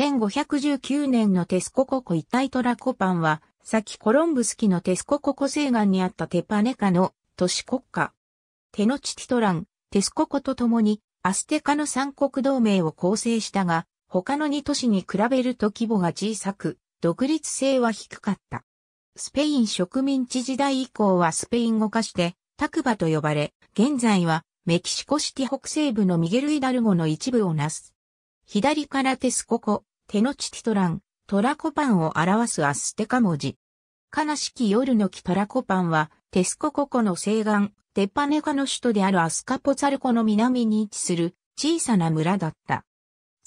1519年のテスコココ一イトラコパンは、先コロンブスキのテスコココ西岸にあったテパネカの都市国家。テノチティトラン、テスココと共にアステカの三国同盟を構成したが、他の二都市に比べると規模が小さく、独立性は低かった。スペイン植民地時代以降はスペイン語化してタクバと呼ばれ、現在はメキシコシティ北西部のミゲル・イダルゴの一部をなす。左からテスココ、テノチティトラン、トラコパンを表すアステカ文字。悲しき夜の木トラコパンは、テスコココの西岸、テッパネカの首都であるアスカポツァルコの南に位置する小さな村だった。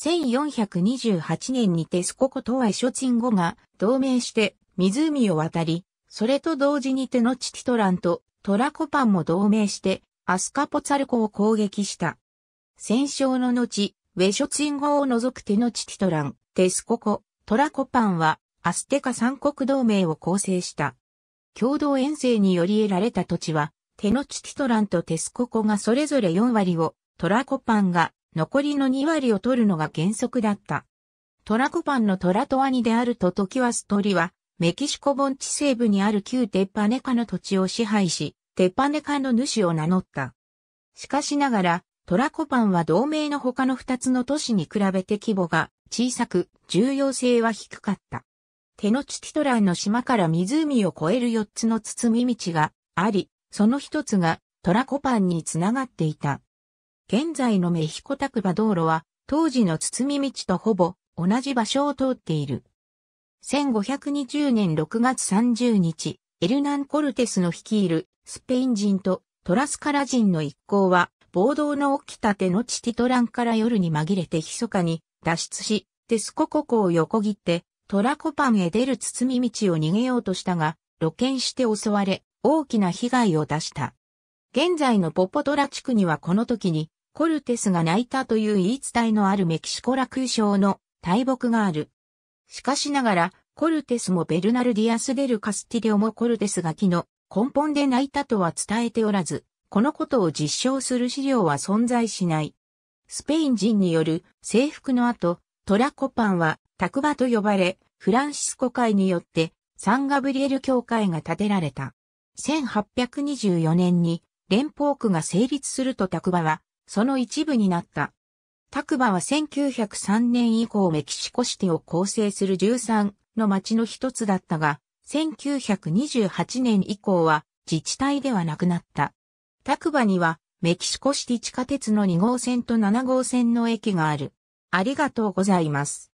1428年にテスココとはショ鎮ンが同盟して湖を渡り、それと同時にテノチティトランとトラコパンも同盟してアスカポツァルコを攻撃した。戦勝の後、ウェショツイン語を除くテノチティトラン、テスココ、トラコパンは、アステカ三国同盟を構成した。共同遠征により得られた土地は、テノチティトランとテスココがそれぞれ4割を、トラコパンが残りの2割を取るのが原則だった。トラコパンのトラトアニであるとトキワストリは、メキシコ盆地西部にある旧テッパネカの土地を支配し、テッパネカの主を名乗った。しかしながら、トラコパンは同盟の他の2つの都市に比べて規模が小さく、重要性は低かった。テノチティトランの島から湖を越える4つの包み道があり、その1つがトラコパンにつながっていた。現在のメヒコタクバ道路は当時の包み道とほぼ同じ場所を通っている。1520年6月30日、エルナン・コルテスの率いるスペイン人とトラスカラ人の一行は暴動の起きたてのチティトランから夜に紛れて密かに脱出し、テスコココを横切って、トラコパンへ出る包み道を逃げようとしたが、露見して襲われ、大きな被害を出した。現在のポポトラ地区にはこの時に、コルテスが泣いたという言い伝えのあるメキシコラ空将の大木がある。しかしながら、コルテスもベルナルディアス・デル・カスティリオもコルテスが木の根本で泣いたとは伝えておらず、このことを実証する資料は存在しない。スペイン人による征服の後、トラコパンはタクバと呼ばれ、フランシスコ会によってサンガブリエル教会が建てられた。1824年に連邦区が成立するとタクバはその一部になった。タクバは1903年以降メキシコシティを構成する13の町の一つだったが、1928年以降は自治体ではなくなった。タクバには、メキシコシティ地下鉄の2号線と7号線の駅がある。ありがとうございます。